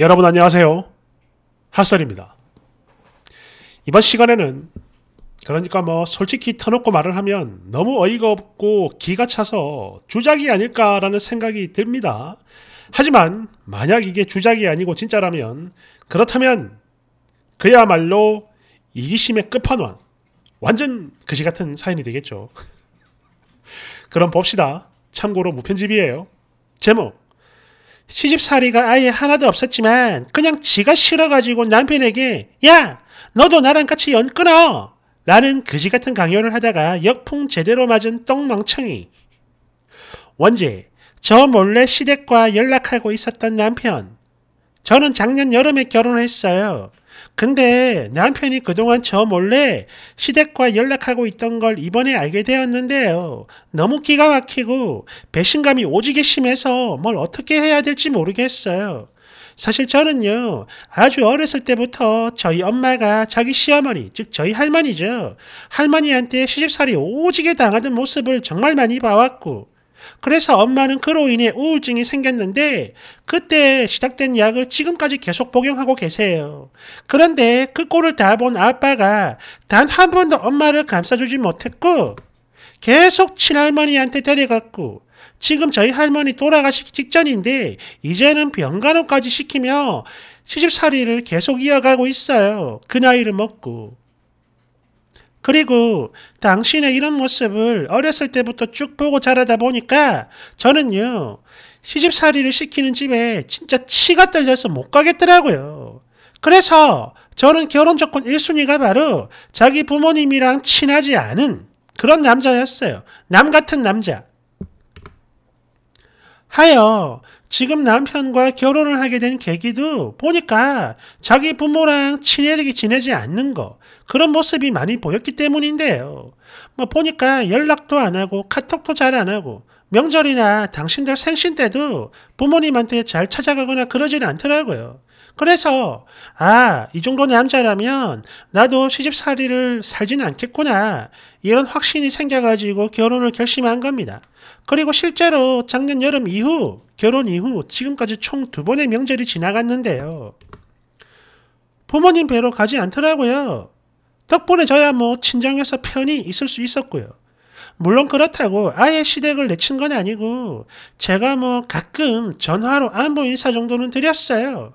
여러분 안녕하세요. 핫설입니다. 이번 시간에는 그러니까 뭐 솔직히 터놓고 말을 하면 너무 어이가 없고 기가 차서 주작이 아닐까라는 생각이 듭니다. 하지만 만약 이게 주작이 아니고 진짜라면 그렇다면 그야말로 이기심의 끝판왕 완전 그시 같은 사연이 되겠죠. 그럼 봅시다. 참고로 무편집이에요. 제목 시집살이가 아예 하나도 없었지만 그냥 지가 싫어가지고 남편에게 야 너도 나랑 같이 연 끊어 라는 그지 같은 강요를 하다가 역풍 제대로 맞은 똥망청이 원제 저 몰래 시댁과 연락하고 있었던 남편 저는 작년 여름에 결혼했어요. 근데 남편이 그동안 저 몰래 시댁과 연락하고 있던 걸 이번에 알게 되었는데요. 너무 기가 막히고 배신감이 오지게 심해서 뭘 어떻게 해야 될지 모르겠어요. 사실 저는요, 아주 어렸을 때부터 저희 엄마가 자기 시어머니, 즉 저희 할머니죠. 할머니한테 시집살이 오지게 당하던 모습을 정말 많이 봐왔고, 그래서 엄마는 그로 인해 우울증이 생겼는데 그때 시작된 약을 지금까지 계속 복용하고 계세요. 그런데 그 꼴을 다 본 아빠가 단 한 번도 엄마를 감싸주지 못했고 계속 친할머니한테 데려갔고 지금 저희 할머니 돌아가시기 직전인데 이제는 병간호까지 시키며 시집살이를 계속 이어가고 있어요. 그 나이를 먹고. 그리고 당신의 이런 모습을 어렸을 때부터 쭉 보고 자라다 보니까 저는요, 시집살이를 시키는 집에 진짜 치가 떨려서 못 가겠더라고요. 그래서 저는 결혼 조건 1순위가 바로 자기 부모님이랑 친하지 않은 그런 남자였어요. 남 같은 남자. 하여 지금 남편과 결혼을 하게 된 계기도 보니까 자기 부모랑 친하게 지내지 않는 거 그런 모습이 많이 보였기 때문인데요. 뭐 보니까 연락도 안 하고 카톡도 잘 안 하고 명절이나 당신들 생신 때도 부모님한테 잘 찾아가거나 그러진 않더라고요. 그래서 아, 이 정도 남자라면 나도 시집살이를 살진 않겠구나. 이런 확신이 생겨가지고 결혼을 결심한 겁니다. 그리고 실제로 작년 여름 이후, 결혼 이후 지금까지 총 두 번의 명절이 지나갔는데요. 부모님 뵈러 가지 않더라고요. 덕분에 저야 뭐 친정에서 편히 있을 수 있었고요. 물론 그렇다고 아예 시댁을 내친 건 아니고 제가 뭐 가끔 전화로 안부 인사 정도는 드렸어요.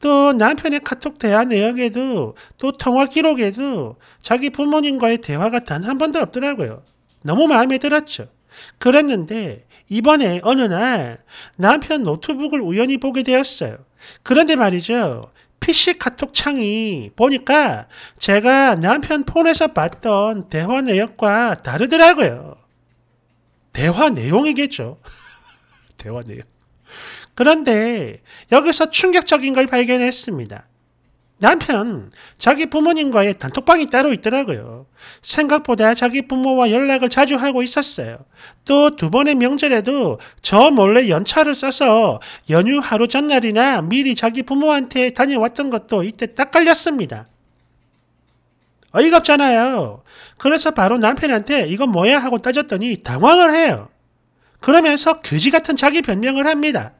또 남편의 카톡 대화 내역에도 또 통화 기록에도 자기 부모님과의 대화가 단 한 번도 없더라고요. 너무 마음에 들었죠. 그랬는데 이번에 어느 날 남편 노트북을 우연히 보게 되었어요. 그런데 말이죠. PC 카톡 창이 보니까 제가 남편 폰에서 봤던 대화 내역과 다르더라고요. 대화 내용이겠죠. 대화 내용. 그런데 여기서 충격적인 걸 발견했습니다. 남편, 자기 부모님과의 단톡방이 따로 있더라고요. 생각보다 자기 부모와 연락을 자주 하고 있었어요. 또 두 번의 명절에도 저 몰래 연차를 써서 연휴 하루 전날이나 미리 자기 부모한테 다녀왔던 것도 이때 딱 걸렸습니다. 어이가 없잖아요. 그래서 바로 남편한테 이거 뭐야 하고 따졌더니 당황을 해요. 그러면서 거지 같은 자기 변명을 합니다.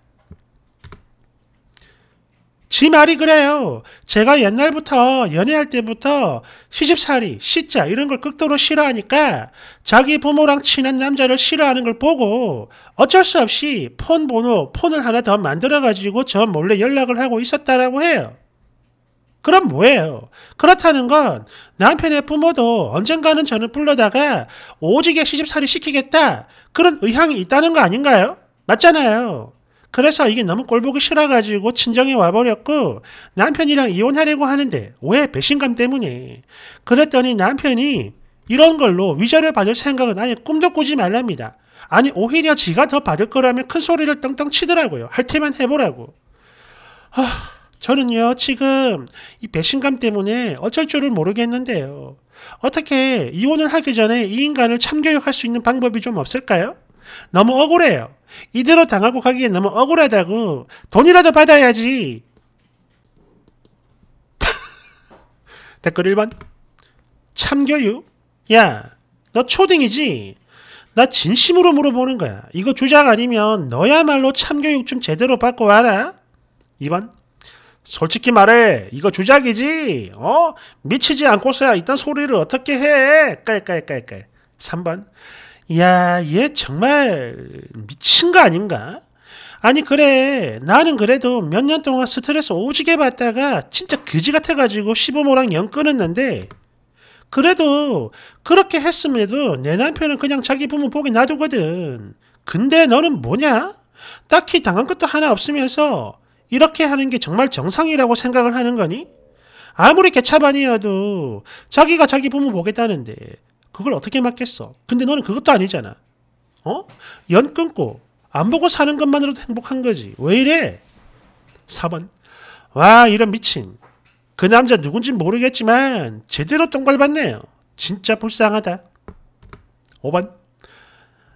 지 말이 그래요. 제가 옛날부터 연애할 때부터 시집살이, 시자 이런 걸 극도로 싫어하니까 자기 부모랑 친한 남자를 싫어하는 걸 보고 어쩔 수 없이 폰 번호, 폰을 하나 더 만들어가지고 저 몰래 연락을 하고 있었다라고 해요. 그럼 뭐예요? 그렇다는 건 남편의 부모도 언젠가는 저는 불러다가 오지게 시집살이 시키겠다 그런 의향이 있다는 거 아닌가요? 맞잖아요. 그래서 이게 너무 꼴보기 싫어가지고 친정에 와버렸고 남편이랑 이혼하려고 하는데 왜 배신감 때문에 그랬더니 남편이 이런 걸로 위자료 받을 생각은 아예 꿈도 꾸지 말랍니다. 아니 오히려 지가 더 받을 거라면 큰 소리를 떵떵 치더라고요. 할테면 해보라고. 하, 저는요 지금 이 배신감 때문에 어쩔 줄을 모르겠는데요. 어떻게 이혼을 하기 전에 이 인간을 참교육할 수 있는 방법이 좀 없을까요? 너무 억울해요. 이대로 당하고 가기엔 너무 억울하다고 돈이라도 받아야지 댓글 1번 참교육 야 너 초딩이지 나 진심으로 물어보는 거야 이거 주장 아니면 너야말로 참교육 좀 제대로 받고 와라 2번 솔직히 말해 이거 주작이지 어 미치지 않고서야 이딴 소리를 어떻게 해 깔깔깔깔 3번 야, 얘 정말 미친 거 아닌가? 아니 그래 나는 그래도 몇 년 동안 스트레스 오지게 받다가 진짜 그지 같아가지고 시부모랑 연 끊었는데 그래도 그렇게 했음에도 내 남편은 그냥 자기 부모 보기 놔두거든 근데 너는 뭐냐? 딱히 당한 것도 하나 없으면서 이렇게 하는 게 정말 정상이라고 생각을 하는 거니? 아무리 개차반이어도 자기가 자기 부모 보겠다는데 그걸 어떻게 막겠어? 근데 너는 그것도 아니잖아. 어? 연 끊고 안 보고 사는 것만으로도 행복한 거지. 왜 이래? 4번. 와, 이런 미친. 그 남자 누군지 모르겠지만 제대로 똥발 봤네요 진짜 불쌍하다. 5번.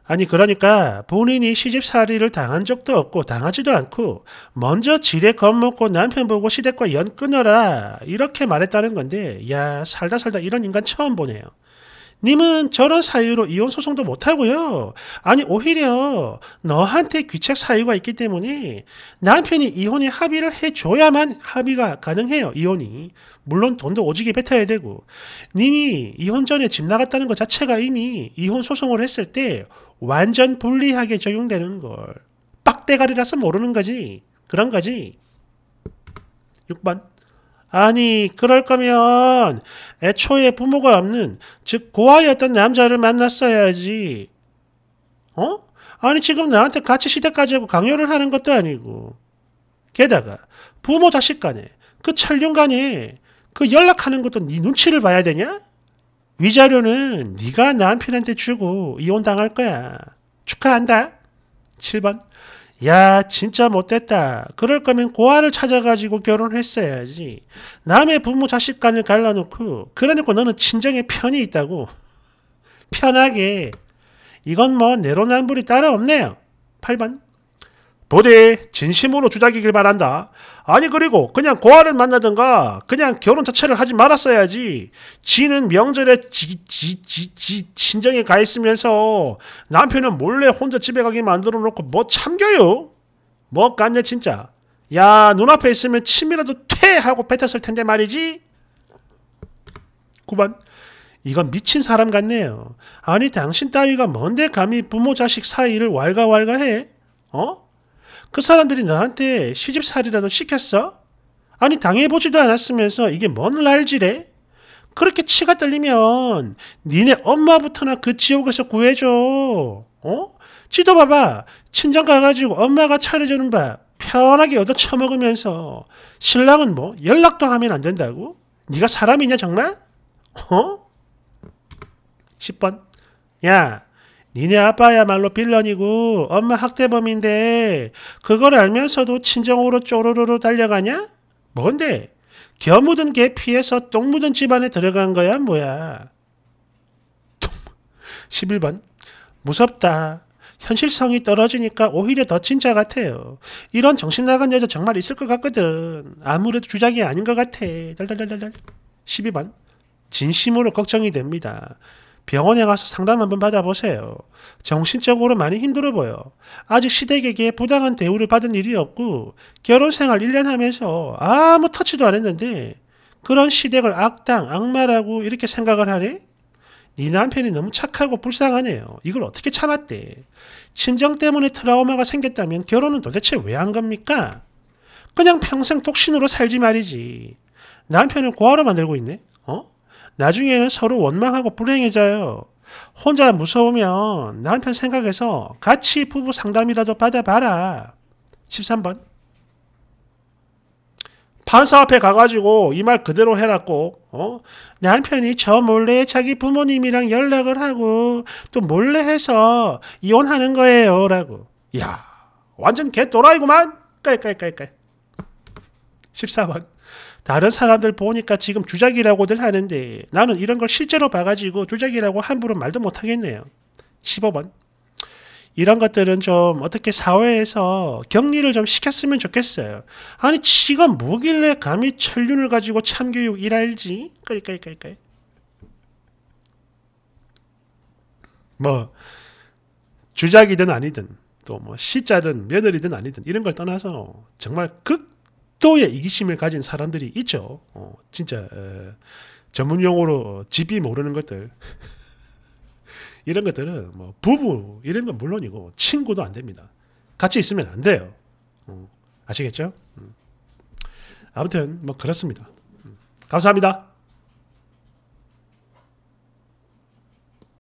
아니 그러니까 본인이 시집살이를 당한 적도 없고 당하지도 않고 먼저 지레 겁먹고 남편 보고 시댁과 연 끊어라 이렇게 말했다는 건데 야 살다 살다 이런 인간 처음 보네요. 님은 저런 사유로 이혼 소송도 못하고요. 아니 오히려 너한테 귀책 사유가 있기 때문에 남편이 이혼에 합의를 해줘야만 합의가 가능해요. 이혼이. 물론 돈도 오지게 뱉어야 되고 님이 이혼 전에 집 나갔다는 것 자체가 이미 이혼 소송을 했을 때 완전 불리하게 적용되는 걸. 빡대가리라서 모르는 거지. 그런 거지. 6번. 아니, 그럴 거면 애초에 부모가 없는, 즉 고아였던 남자를 만났어야지. 어? 아니, 지금 나한테 같이 시댁까지 하고 강요를 하는 것도 아니고. 게다가 부모 자식 간에, 그 찰륜 간에 그 연락하는 것도 네 눈치를 봐야 되냐? 위자료는 네가 남편한테 주고 이혼당할 거야. 축하한다. 7번. 야, 진짜 못됐다. 그럴 거면 고아를 찾아가지고 결혼했어야지. 남의 부모 자식 간을 갈라놓고, 그러니까 너는 친정에 편이 있다고. 편하게. 이건 뭐 내로남불이 따로 없네요. 8번. 도대 진심으로 주작이길 바란다. 아니 그리고 그냥 고아를 만나든가 그냥 결혼 자체를 하지 말았어야지. 지는 명절에 지, 지, 지, 지 친정에 가 있으면서 남편은 몰래 혼자 집에 가게 만들어 놓고 뭐 참겨요? 뭐깠냐 진짜. 야 눈앞에 있으면 침이라도 퇴 하고 뱉었을 텐데 말이지. 9번 이건 미친 사람 같네요. 아니 당신 따위가 뭔데 감히 부모 자식 사이를 왈가왈가해? 어? 그 사람들이 너한테 시집살이라도 시켰어? 아니 당해보지도 않았으면서 이게 뭔 날지래? 그렇게 치가 떨리면 니네 엄마부터나 그 지옥에서 구해줘. 어? 지도 봐봐. 친정 가가지고 엄마가 차려주는 밥 편하게 얻어 처먹으면서 신랑은 뭐 연락도 하면 안 된다고? 네가 사람이냐 정말? 어? 10번. 야 니네 아빠야말로 빌런이고 엄마 학대범인데 그걸 알면서도 친정으로 쪼르르르 달려가냐? 뭔데? 겨 묻은 개 피해서 똥 묻은 집안에 들어간 거야 뭐야? 11번 무섭다. 현실성이 떨어지니까 오히려 더 진짜 같아요. 이런 정신 나간 여자 정말 있을 것 같거든. 아무래도 주장이 아닌 것 같아. 달달달달달. 12번 진심으로 걱정이 됩니다. 병원에 가서 상담 한번 받아보세요. 정신적으로 많이 힘들어 보여. 아직 시댁에게 부당한 대우를 받은 일이 없고 결혼 생활 1년 하면서 아무 터치도 안 했는데 그런 시댁을 악당, 악마라고 이렇게 생각을 하네? 네 남편이 너무 착하고 불쌍하네요. 이걸 어떻게 참았대? 친정 때문에 트라우마가 생겼다면 결혼은 도대체 왜 한 겁니까? 그냥 평생 독신으로 살지 말이지. 남편을 고아로 만들고 있네? 나중에는 서로 원망하고 불행해져요. 혼자 무서우면 남편 생각해서 같이 부부 상담이라도 받아봐라. 13번. 판사 앞에 가가지고 이 말 그대로 해놨고 어? 남편이 저 몰래 자기 부모님이랑 연락을 하고 또 몰래 해서 이혼하는 거예요 라고 야 완전 개또라이구만 깔깔깔깔 14번 다른 사람들 보니까 지금 주작이라고들 하는데 나는 이런 걸 실제로 봐가지고 주작이라고 함부로 말도 못하겠네요. 15번. 이런 것들은 좀 어떻게 사회에서 격리를 좀 시켰으면 좋겠어요. 아니, 지금 뭐길래 감히 천륜을 가지고 참교육 일할지? 그러니까, 그 뭐, 주작이든 아니든, 또 뭐, 시자든 며느리든 아니든, 이런 걸 떠나서 정말 극 극도의 이기심을 가진 사람들이 있죠. 어, 진짜 어, 전문 용어로 집이 모르는 것들 이런 것들은 뭐 부부 이런 건 물론이고 친구도 안 됩니다. 같이 있으면 안 돼요. 어, 아시겠죠? 음. 아무튼 뭐 그렇습니다. 음. 감사합니다.